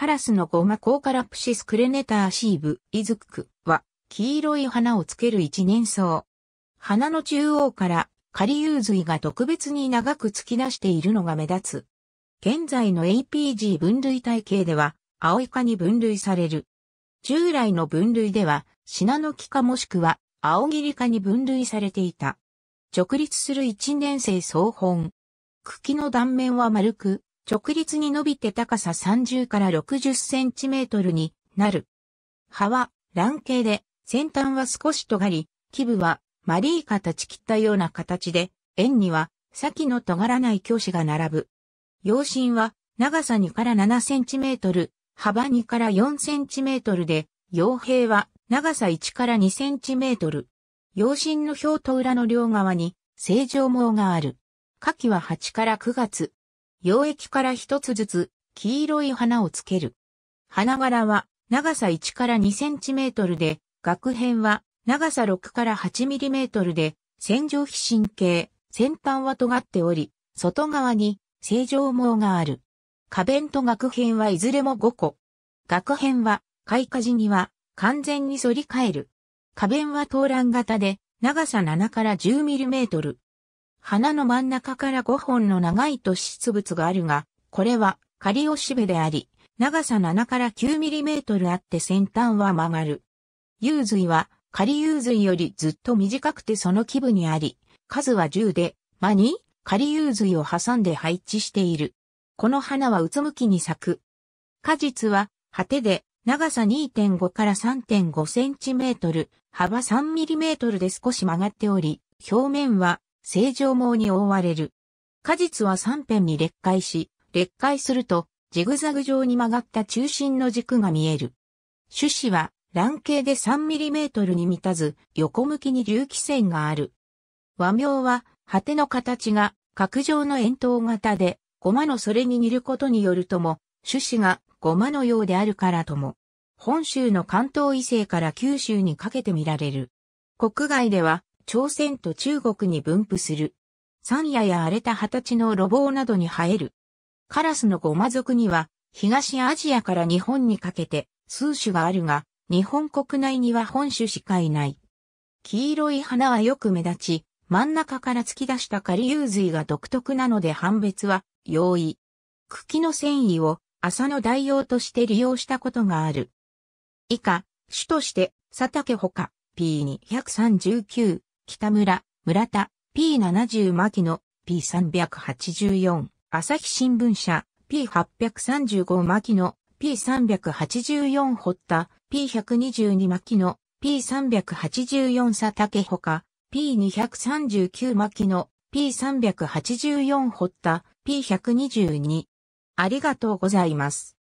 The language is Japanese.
カラスのゴマコーカラプシスクレネターシーブ、イズクは、黄色い花をつける一年草。花の中央からカリユウズイが特別に長く突き出しているのが目立つ。現在の APG 分類体系では、青イカに分類される。従来の分類では、シナノキ科もしくは、青リ科に分類されていた。直立する一年生草本。茎の断面は丸く、直立に伸びて高さ30から60センチメートルになる。葉は卵形で、先端は少し尖り、基部はマリーカち切ったような形で、円には先の尖らない教師が並ぶ。養身は長さ2から7センチメートル、幅2から4センチメートルで、葉平は長さ1から2センチメートル。養身の表と裏の両側に正常毛がある。夏季は8から9月、溶液から一つずつ黄色い花をつける。花柄は長さ1から2センチメートルで、額片は長さ6から8ミリメートルで、線状皮神経、先端は尖っており、外側に正常毛がある。花弁と額片はいずれも5個。額片は開花時には完全に反り返る。花弁は頭卵型で長さ7から10ミリメートル。花の真ん中から5本の長い突出物があるが、これは仮押しべであり、長さ7から9ミリメートルあって先端は曲がる。幽髄は仮幽髄よりずっと短くてその基部にあり、数は10で、間に仮幽髄を挟んで配置している。この花はうつむきに咲く。果実は果てで長さ2.5から3.5センチメートル、幅3ミリメートルで少し曲がっており、表面は正常網に覆われる。果実は三辺に裂解し、裂解すると、ジグザグ状に曲がった中心の軸が見える。種子は卵形で 3mm に満たず、横向きに隆起線がある。和名は、果ての形が、角状の円筒型で、ゴマのそれに似ることによるとも、種子がゴマのようであるからとも、本州の関東以西から九州にかけて見られる。国外では、朝鮮と中国に分布する。山野や荒れた歳の路傍などに生える。カラスのゴマ族には、東アジアから日本にかけて数種があるが、日本国内には本種しかいない。黄色い花はよく目立ち、真ん中から突き出した仮流髄が独特なので判別は容易。茎の繊維を麻の代用として利用したことがある。以下、種として、佐竹ほか、P239、北村、村田、P70 牧野、P384、朝日新聞社、P835 牧野、P384 堀田、P122 牧野、P384 佐竹ほか、P239 牧野、P384 堀田、P122。ありがとうございます。